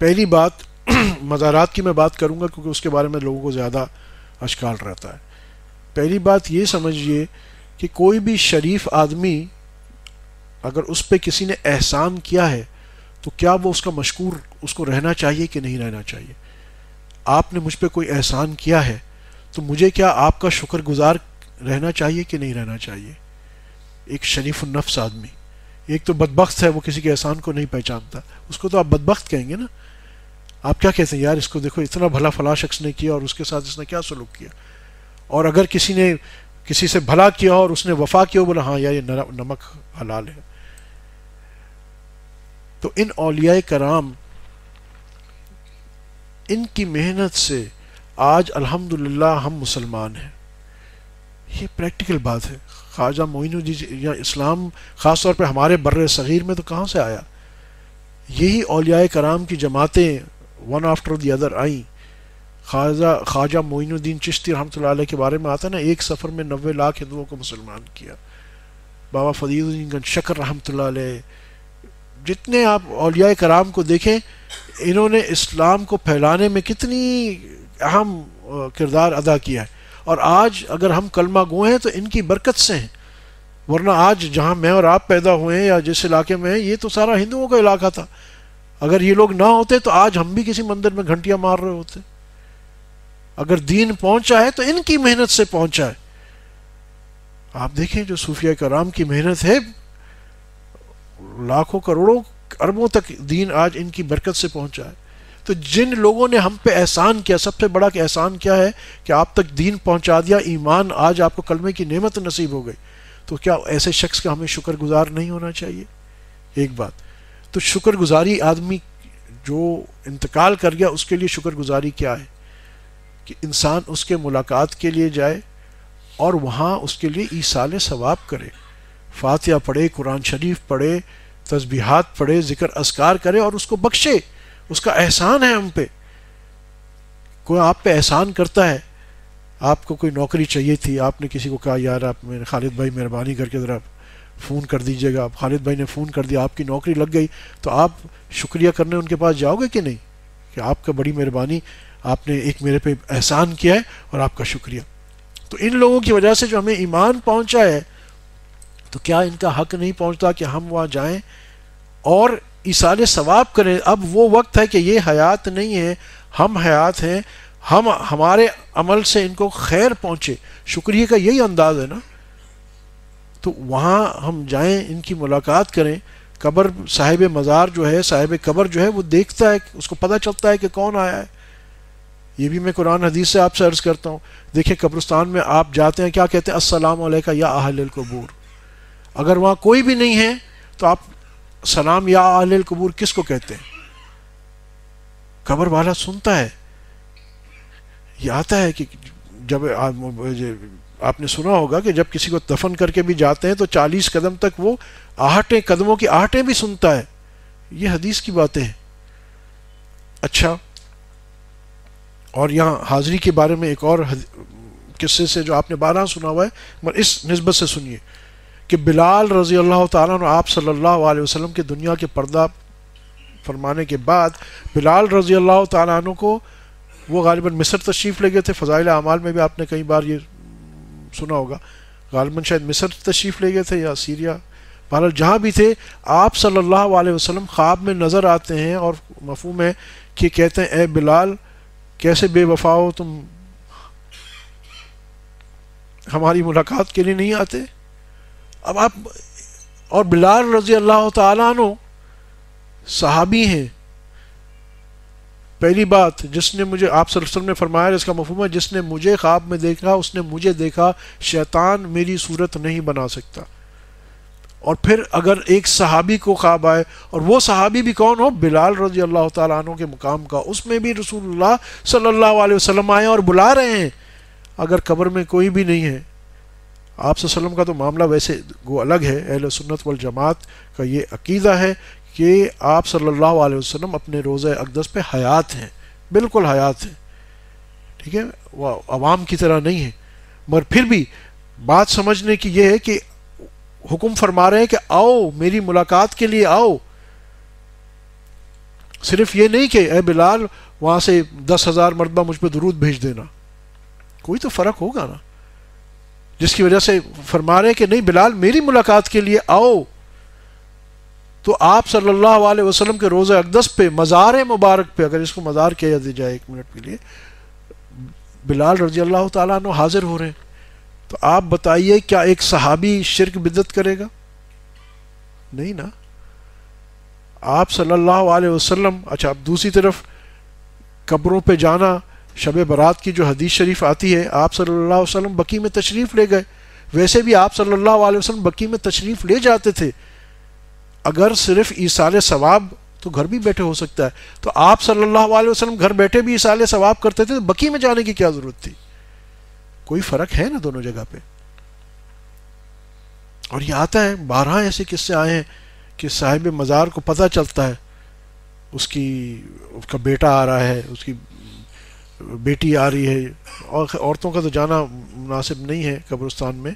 पहली बात मज़ारात की मैं बात करूँगा क्योंकि उसके बारे में लोगों को ज़्यादा अशकाल रहता है पहली बात ये समझिए कि कोई भी शरीफ आदमी अगर उस पर किसी ने एहसान किया है तो क्या वो उसका मशकूर उसको रहना चाहिए कि नहीं रहना चाहिए आपने मुझ पर कोई एहसान किया है तो मुझे क्या आपका शुक्रगुजार रहना चाहिए कि नहीं रहना चाहिए एक शरीफ नफ्स आदमी एक तो बदबख्त है वो किसी के एहसान को नहीं पहचानता उसको तो आप बदबक कहेंगे ना आप क्या कहते हैं यार इसको देखो इतना भला फला शख्स ने किया और उसके साथ इसने क्या सलूक किया और अगर किसी ने किसी से भला किया और उसने वफा किया बोला हाँ यार ये नमक हलाल है तो इन अलिया कराम इनकी मेहनत से आज अल्हम्दुलिल्लाह हम मुसलमान हैं ये प्रैक्टिकल बात है ख्वाजा जी या इस्लाम ख़ास तौर पे हमारे बर्र सग़ीर में तो कहाँ से आया यही अलिया कराम की जमातें वन आफ्टर दी अदर आई खाजा ख्वाजा मोइनुद्दीन चिश्ती रहमत के बारे में आता है ना एक सफ़र में नबे लाख हिंदुओं को मुसलमान किया बाबा फरीदुद्दीन गंज शकर रहमत जितने आप अलिया कराम को देखें इन्होंने इस्लाम को फैलाने में कितनी अहम किरदार अदा किया है और आज अगर हम कलमा गो हैं तो इनकी बरकत से हैं वरना आज जहाँ मैं और आप पैदा हुए हैं या जिस इलाके में हैं ये तो सारा हिंदुओं का इलाका था अगर ये लोग ना होते तो आज हम भी किसी मंदिर में घंटियां मार रहे होते अगर दीन पहुंचा है तो इनकी मेहनत से पहुंचा है आप देखें जो सूफिया कराम की मेहनत है लाखों करोड़ों अरबों तक दीन आज इनकी बरकत से पहुंचा है तो जिन लोगों ने हम पे एहसान किया सबसे बड़ा कि एहसान क्या है कि आप तक दीन पहुंचा दिया ईमान आज आपको कलमे की नेमत नसीब हो गई तो क्या ऐसे शख्स का हमें शुक्रगुजार नहीं होना चाहिए एक बात तो शुक्रगुजारी आदमी जो इंतकाल कर गया उसके लिए शुक्रगुजारी क्या है कि इंसान उसके मुलाकात के लिए जाए और वहाँ उसके लिए ईसाल सवाब करे फातिहा पढ़े कुरान शरीफ पढ़े तस्बीहात पढ़े ज़िक्र असकार करे और उसको बख्शे उसका एहसान है हम पे कोई आप पे एहसान करता है आपको कोई नौकरी चाहिए थी आपने किसी को कहा यार आप मेरे खालिद भाई मेहरबानी करके ज़रा फ़ोन कर दीजिएगा खालिद भाई ने फ़ोन कर दिया आपकी नौकरी लग गई तो आप शुक्रिया करने उनके पास जाओगे कि नहीं कि आपका बड़ी मेहरबानी आपने एक मेरे पे एहसान किया है और आपका शुक्रिया तो इन लोगों की वजह से जो हमें ईमान पहुंचा है तो क्या इनका हक नहीं पहुंचता कि हम वहाँ जाएँ और इसारे सवाब करें अब वो वक्त है कि ये हयात नहीं है हम हयात हैं हम हमारे अमल से इनको खैर पहुँचे शुक्रिया का यही अंदाज़ है ना तो वहाँ हम जाएं इनकी मुलाकात करें कबर साहिब मज़ार जो है साहिब कबर जो है वो देखता है उसको पता चलता है कि कौन आया है ये भी मैं कुरान हदीस से आपसे अर्ज़ करता हूँ देखिए कब्रस्तान में आप जाते हैं क्या कहते हैं अस्सलाम या आहल कबूर अगर वहाँ कोई भी नहीं है तो आप सलाम या आहल कबूर किस को कहते हैं कबर वाला सुनता है ये आता है कि जब आपने सुना होगा कि जब किसी को दफन करके भी जाते हैं तो 40 कदम तक वो आहटें कदमों की आहटें भी सुनता है ये हदीस की बातें हैं अच्छा और यहाँ हाजिरी के बारे में एक और किस्से से जो आपने बारह सुना हुआ है मगर इस नस्बत से सुनिए कि बिलाल रजी अल्लाह तारा आप सल्लल्लाहु अलैहि के दुनिया के पर्दा फरमाने के बाद बिलाल रजी अल्लाह तन को वो गालिबा मिसर तशरीफ़ ले गए थे फ़ज़ाइल अमाल में भी आपने कई बार ये सुना होगा गालबन शायद मिस्र तशरीफ़ ले गए थे या सीरिया बहरहाल जहाँ भी थे आप सल्लल्लाहु अलैहि वसल्लम ख्वाब में नज़र आते हैं और मफहम है कि कहते हैं ए बिलाल कैसे बेवफा हो तुम हमारी मुलाकात के लिए नहीं आते अब आप और बिलाल रज़ी अल्लाह तु सहाबी हैं पहली बात जिसने मुझे आप सरसल में फरमाया इसका मफहम है जिसने मुझे ख्वाब में देखा उसने मुझे देखा शैतान मेरी सूरत नहीं बना सकता और फिर अगर एक सहाबी को ख्वाब आए और वो सहाबी भी कौन हो बिलाल रजी अल्लाह तु के मुकाम का उसमें भी रसूलुल्लाह सल्लल्लाहु अलैहि वसल्लम आए और बुला रहे हैं अगर कब्र में कोई भी नहीं है आप का तो मामला वैसे वो अलग है अहल सुन्नत वल जमात का ये अकीदा है कि आप सल्लल्लाहु अलैहि वसल्लम अपने रोज़ अकदस पे हयात हैं बिल्कुल हयात हैं ठीक है वो आवाम की तरह नहीं है मगर फिर भी बात समझने की यह है कि हुक्म फरमा रहे हैं कि आओ मेरी मुलाकात के लिए आओ सिर्फ ये नहीं कि ए बिलाल वहाँ से दस हज़ार मरतबा मुझ पर दरूद भेज देना कोई तो फ़र्क होगा ना जिसकी वजह से फरमा रहे हैं कि नहीं बिलाल मेरी मुलाकात के लिए आओ तो आप सल्लल्लाहु अलैहि वसल्लम के रोज़ अकदस पे मज़ार मुबारक पे अगर इसको मज़ार किया जाए एक मिनट के लिए बिलाल रजी अल्लाह तु हाज़िर हो रहे हैं तो आप बताइए क्या एक सहाबी शिरक बिदत करेगा नहीं ना आप सल्लल्लाहु अलैहि वसल्लम अच्छा आप दूसरी तरफ कब्रों पे जाना शब बारात की जो हदीस शरीफ आती है आप सल्लल्लाहु अलैहि वसल्लम बकी में तशरीफ़ ले गए वैसे भी आप सल्लल्लाहु अलैहि वसल्लम बकी में तशरीफ़ ले जाते थे अगर सिर्फ ईसार सवाब तो घर भी बैठे हो सकता है तो आप सल्लल्लाहु अलैहि वसल्लम घर बैठे भी ईसार सवाब करते थे तो बकी में जाने की क्या ज़रूरत थी कोई फ़र्क है ना दोनों जगह पे और ये आता है बारह ऐसे किस्से आए हैं कि साहिब मज़ार को पता चलता है उसकी उसका बेटा आ रहा है उसकी बेटी आ रही है औरतों का तो जाना मुनासिब नहीं है कब्रस्तान में